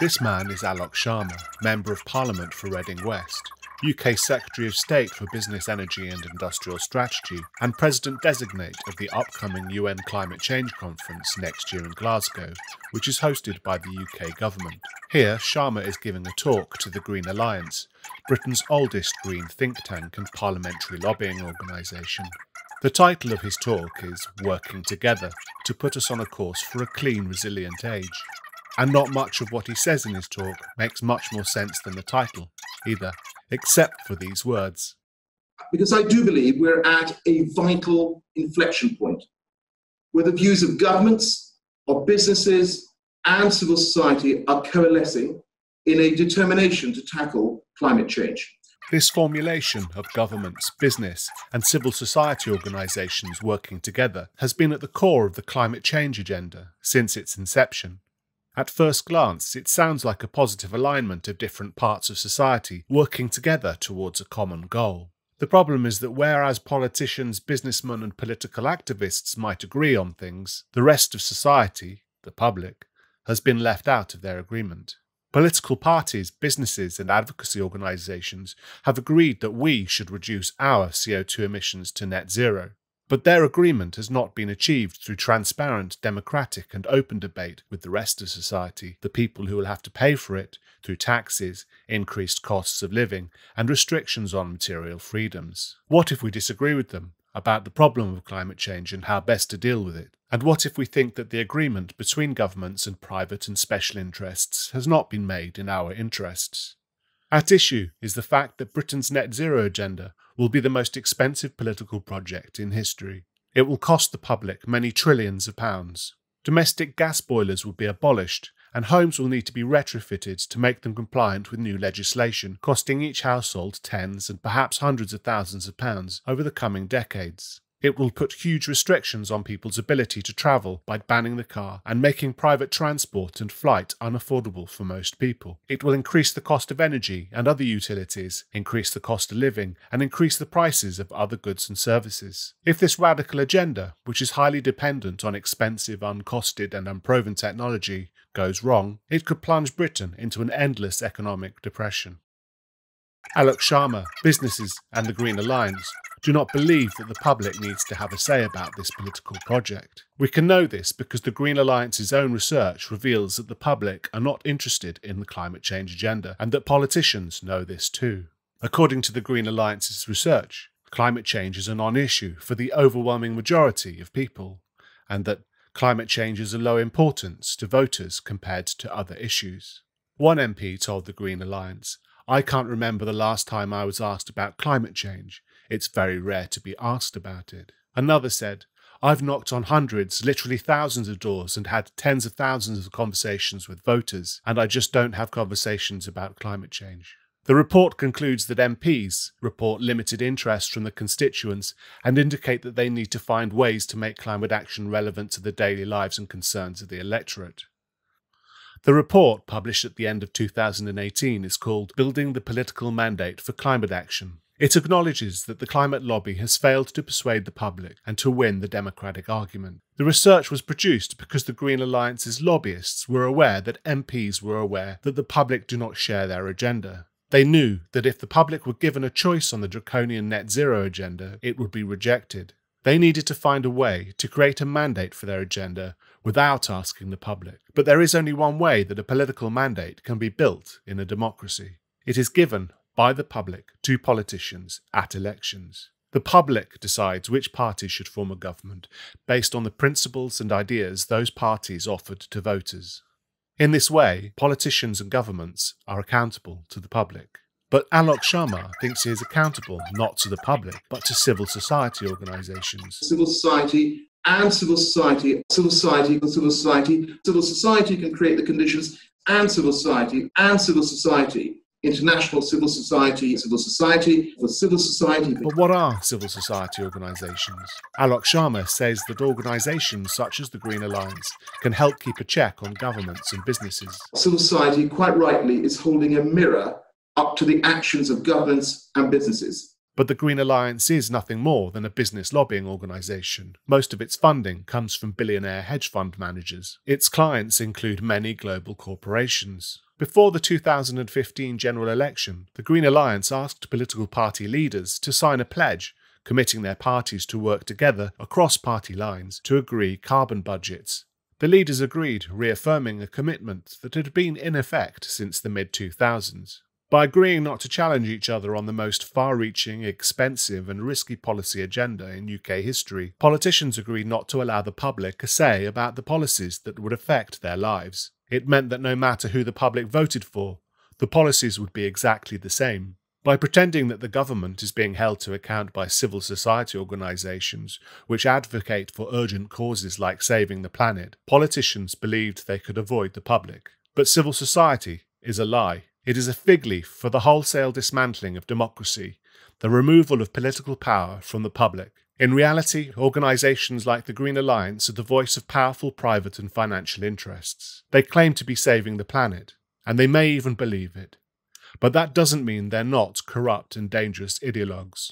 This man is Alok Sharma, Member of Parliament for Reading West, UK Secretary of State for Business, Energy and Industrial Strategy, and President designate of the upcoming UN Climate Change Conference next year in Glasgow, which is hosted by the UK government. Here, Sharma is giving a talk to the Green Alliance, Britain's oldest green think tank and parliamentary lobbying organisation. The title of his talk is Working Together to put us on a course for a clean, resilient age and not much of what he says in his talk makes much more sense than the title either, except for these words. Because I do believe we're at a vital inflection point where the views of governments, of businesses, and civil society are coalescing in a determination to tackle climate change. This formulation of governments, business, and civil society organisations working together has been at the core of the climate change agenda since its inception. At first glance, it sounds like a positive alignment of different parts of society working together towards a common goal. The problem is that whereas politicians, businessmen, and political activists might agree on things, the rest of society, the public, has been left out of their agreement. Political parties, businesses, and advocacy organisations have agreed that we should reduce our CO2 emissions to net zero. But their agreement has not been achieved through transparent, democratic, and open debate with the rest of society, the people who will have to pay for it through taxes, increased costs of living, and restrictions on material freedoms. What if we disagree with them? about the problem of climate change and how best to deal with it? And what if we think that the agreement between governments and private and special interests has not been made in our interests? At issue is the fact that Britain's net zero agenda will be the most expensive political project in history. It will cost the public many trillions of pounds. Domestic gas boilers will be abolished, and homes will need to be retrofitted to make them compliant with new legislation, costing each household tens and perhaps hundreds of thousands of pounds over the coming decades. It will put huge restrictions on people's ability to travel by banning the car and making private transport and flight unaffordable for most people. It will increase the cost of energy and other utilities, increase the cost of living, and increase the prices of other goods and services. If this radical agenda, which is highly dependent on expensive, uncosted, and unproven technology, goes wrong, it could plunge Britain into an endless economic depression. Alok Sharma, businesses, and the Green Alliance do not believe that the public needs to have a say about this political project. We can know this because the Green Alliance's own research reveals that the public are not interested in the climate change agenda, and that politicians know this too. According to the Green Alliance's research, climate change is a non issue for the overwhelming majority of people, and that climate change is of low importance to voters compared to other issues. One MP told the Green Alliance, I can't remember the last time I was asked about climate change, it's very rare to be asked about it. Another said, I've knocked on hundreds, literally thousands of doors and had tens of thousands of conversations with voters, and I just don't have conversations about climate change. The report concludes that MPs report limited interest from the constituents and indicate that they need to find ways to make climate action relevant to the daily lives and concerns of the electorate. The report, published at the end of 2018, is called Building the Political Mandate for Climate Action it acknowledges that the climate lobby has failed to persuade the public and to win the democratic argument. The research was produced because the Green Alliance's lobbyists were aware that MPs were aware that the public do not share their agenda. They knew that if the public were given a choice on the draconian net zero agenda, it would be rejected. They needed to find a way to create a mandate for their agenda without asking the public. But there is only one way that a political mandate can be built in a democracy. It is given by the public to politicians at elections. The public decides which parties should form a government based on the principles and ideas those parties offered to voters. In this way, politicians and governments are accountable to the public. But Alok Sharma thinks he is accountable not to the public, but to civil society organizations. Civil society and civil society, civil society and civil society, civil society can create the conditions and civil society and civil society international civil society, civil society, the civil society. But what are civil society organisations? Alok Sharma says that organisations such as the Green Alliance can help keep a check on governments and businesses. Civil society, quite rightly, is holding a mirror up to the actions of governments and businesses. But the Green Alliance is nothing more than a business lobbying organisation. Most of its funding comes from billionaire hedge fund managers. Its clients include many global corporations. Before the 2015 general election, the Green Alliance asked political party leaders to sign a pledge committing their parties to work together across party lines to agree carbon budgets. The leaders agreed, reaffirming a commitment that had been in effect since the mid 2000s. By agreeing not to challenge each other on the most far reaching, expensive, and risky policy agenda in UK history, politicians agreed not to allow the public a say about the policies that would affect their lives. It meant that no matter who the public voted for, the policies would be exactly the same. By pretending that the government is being held to account by civil society organisations which advocate for urgent causes like saving the planet, politicians believed they could avoid the public. But civil society is a lie. It is a fig leaf for the wholesale dismantling of democracy, the removal of political power from the public, in reality, organisations like the Green Alliance are the voice of powerful private and financial interests. They claim to be saving the planet, and they may even believe it. But that doesn't mean they're not corrupt and dangerous ideologues.